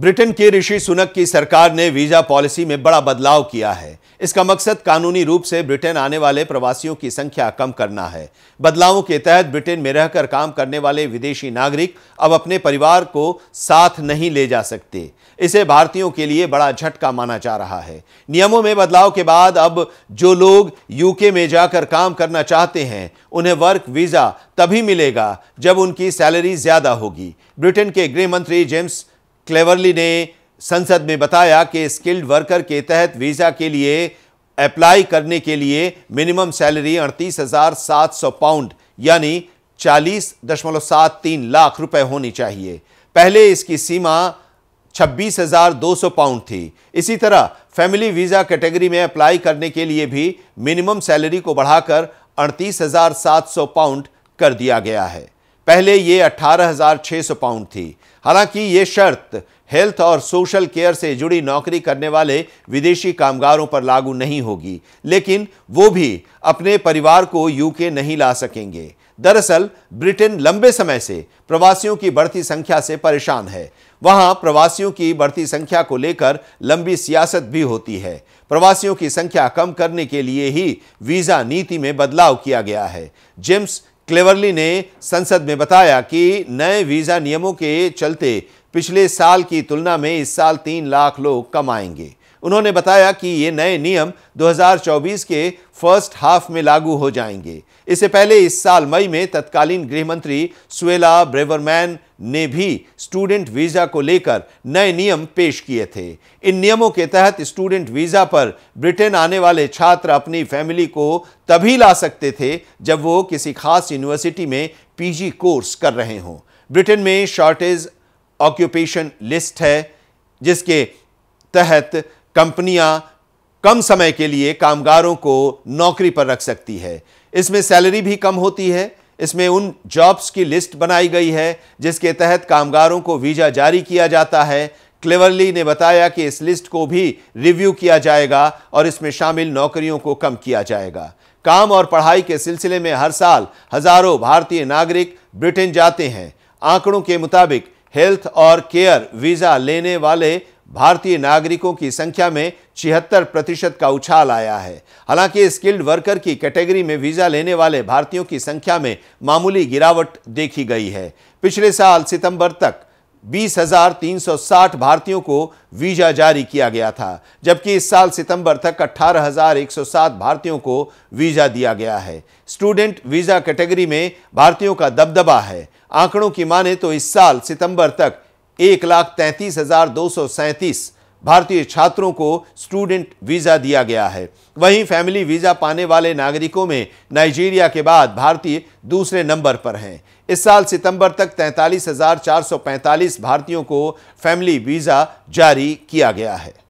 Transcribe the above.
Britain के ऋषि सुनक की सरकार ने वीजा पॉलिसी में बड़ा बदलाव किया है इसका मकसद कानूनी रूप से ब्रिटेन आने वाले प्रवासियों की संख्या कम करना है बदलावों के तहत ब्रिटेन में रहकर काम करने वाले विदेशी नागरिक अब अपने परिवार को साथ नहीं ले जा सकते इसे भारतीयों के लिए बड़ा झटका माना जा रहा है नियमों में बदलाव के बाद अब जो लोग यूके में जाकर काम करना चाहते हैं उन्हें वर्क वीज़ा तभी मिलेगा जब उनकी सैलरी ज़्यादा होगी ब्रिटेन के गृह मंत्री जेम्स क्लेवरली ने संसद में बताया कि स्किल्ड वर्कर के तहत वीज़ा के लिए अप्लाई करने के लिए मिनिमम सैलरी अड़तीस हज़ार सात सौ पाउंड यानी चालीस दशमलव सात तीन लाख रुपए होनी चाहिए पहले इसकी सीमा छब्बीस हज़ार दो सौ पाउंड थी इसी तरह फैमिली वीज़ा कैटेगरी में अप्लाई करने के लिए भी मिनिमम सैलरी को बढ़ाकर अड़तीस हज़ार सात सौ पाउंड कर दिया गया है पहले ये 18,600 पाउंड थी हालांकि ये शर्त हेल्थ और सोशल केयर से जुड़ी नौकरी करने वाले विदेशी कामगारों पर लागू नहीं होगी लेकिन वो भी अपने परिवार को यूके नहीं ला सकेंगे दरअसल ब्रिटेन लंबे समय से प्रवासियों की बढ़ती संख्या से परेशान है वहां प्रवासियों की बढ़ती संख्या को लेकर लंबी सियासत भी होती है प्रवासियों की संख्या कम करने के लिए ही वीज़ा नीति में बदलाव किया गया है जेम्स क्लेवरली ने संसद में बताया कि नए वीज़ा नियमों के चलते पिछले साल की तुलना में इस साल तीन लाख लोग कम आएंगे उन्होंने बताया कि ये नए नियम 2024 के फर्स्ट हाफ में लागू हो जाएंगे इससे पहले इस साल मई में तत्कालीन गृह मंत्री सुएला ब्रेवरमैन ने भी स्टूडेंट वीज़ा को लेकर नए नियम पेश किए थे इन नियमों के तहत स्टूडेंट वीज़ा पर ब्रिटेन आने वाले छात्र अपनी फैमिली को तभी ला सकते थे जब वो किसी खास यूनिवर्सिटी में पीजी कोर्स कर रहे हों ब्रिटेन में शॉर्टेज ऑक्यूपेशन लिस्ट है जिसके तहत कंपनियां कम समय के लिए कामगारों को नौकरी पर रख सकती है इसमें सैलरी भी कम होती है इसमें उन जॉब्स की लिस्ट बनाई गई है जिसके तहत कामगारों को वीज़ा जारी किया जाता है क्लेवरली ने बताया कि इस लिस्ट को भी रिव्यू किया जाएगा और इसमें शामिल नौकरियों को कम किया जाएगा काम और पढ़ाई के सिलसिले में हर साल हज़ारों भारतीय नागरिक ब्रिटेन जाते हैं आंकड़ों के मुताबिक हेल्थ और केयर वीज़ा लेने वाले भारतीय नागरिकों की संख्या में छिहत्तर प्रतिशत का उछाल आया है हालांकि स्किल्ड वर्कर की कैटेगरी में वीज़ा लेने वाले भारतीयों की संख्या में मामूली गिरावट देखी गई है पिछले साल सितंबर तक 20,360 भारतीयों को वीज़ा जारी किया गया था जबकि इस साल सितंबर तक 18,107 भारतीयों को वीज़ा दिया गया है स्टूडेंट वीज़ा कैटेगरी में भारतीयों का दबदबा है आंकड़ों की माने तो इस साल सितंबर तक एक लाख तैंतीस हज़ार दो सौ सैंतीस भारतीय छात्रों को स्टूडेंट वीज़ा दिया गया है वहीं फैमिली वीज़ा पाने वाले नागरिकों में नाइजीरिया के बाद भारतीय दूसरे नंबर पर हैं इस साल सितंबर तक तैंतालीस हज़ार चार सौ पैंतालीस भारतीयों को फैमिली वीज़ा जारी किया गया है